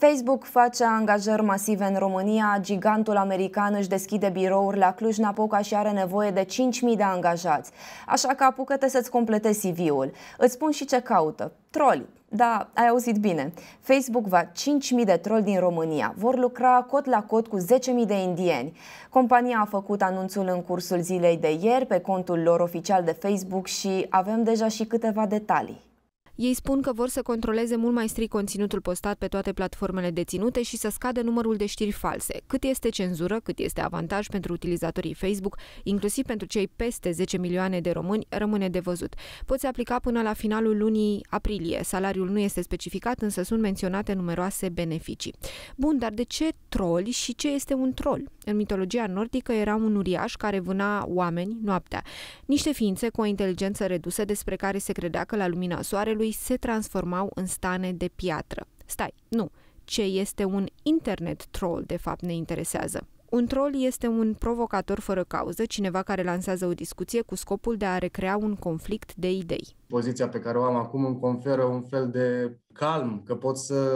Facebook face angajări masive în România, gigantul american își deschide birouri la Cluj-Napoca și are nevoie de 5.000 de angajați. Așa că apucă-te să-ți completezi CV-ul. Îți spun și ce caută. Troli. Da, ai auzit bine. Facebook va 5.000 de troli din România. Vor lucra cot la cot cu 10.000 de indieni. Compania a făcut anunțul în cursul zilei de ieri pe contul lor oficial de Facebook și avem deja și câteva detalii. Ei spun că vor să controleze mult mai strict conținutul postat pe toate platformele deținute și să scadă numărul de știri false, cât este cenzură, cât este avantaj pentru utilizatorii Facebook, inclusiv pentru cei peste 10 milioane de români, rămâne de văzut. Poți aplica până la finalul lunii aprilie. Salariul nu este specificat, însă sunt menționate numeroase beneficii. Bun, dar de ce troli și ce este un troll? În mitologia nordică era un uriaș care vâna oameni noaptea, niște ființe cu o inteligență redusă despre care se credea că la lumina soarelui se transformau în stane de piatră. Stai, nu, ce este un internet troll de fapt ne interesează. Un troll este un provocator fără cauză, cineva care lansează o discuție cu scopul de a recrea un conflict de idei. Poziția pe care o am acum îmi conferă un fel de calm, că pot să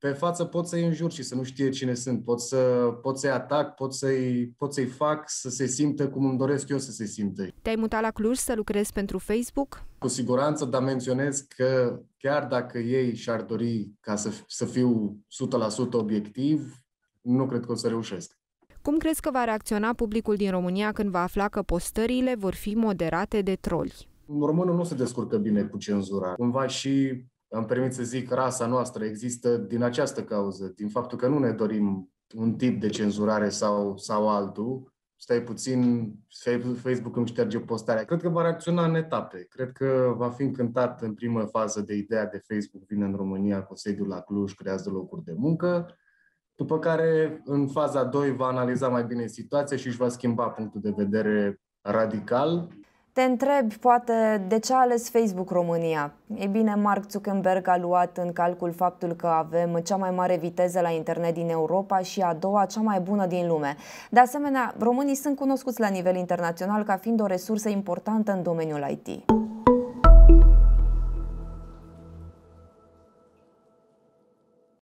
pe față pot să-i înjur și să nu știe cine sunt. Pot, să, pot să-i atac, pot să-i, pot să-i fac să se simtă cum îmi doresc eu să se simtă. Te-ai mutat la Cluj să lucrezi pentru Facebook? Cu siguranță, dar menționez că chiar dacă ei și-ar dori ca să, să fiu 100% obiectiv, nu cred că o să reușesc. Cum crezi că va reacționa publicul din România când va afla că postările vor fi moderate de troli? Românul nu se descurcă bine cu cenzura. Cumva și am permit să zic, rasa noastră există din această cauză, din faptul că nu ne dorim un tip de cenzurare sau, sau altul. Stai puțin, Facebook îmi șterge postarea. Cred că va reacționa în etape. Cred că va fi încântat în primă fază de ideea de Facebook vine în România cu sediul la Cluj, creează locuri de muncă, după care în faza 2 va analiza mai bine situația și își va schimba punctul de vedere radical te întreb, poate, de ce a ales Facebook România? E bine, Mark Zuckerberg a luat în calcul faptul că avem cea mai mare viteză la internet din Europa și a doua cea mai bună din lume. De asemenea, românii sunt cunoscuți la nivel internațional ca fiind o resursă importantă în domeniul IT.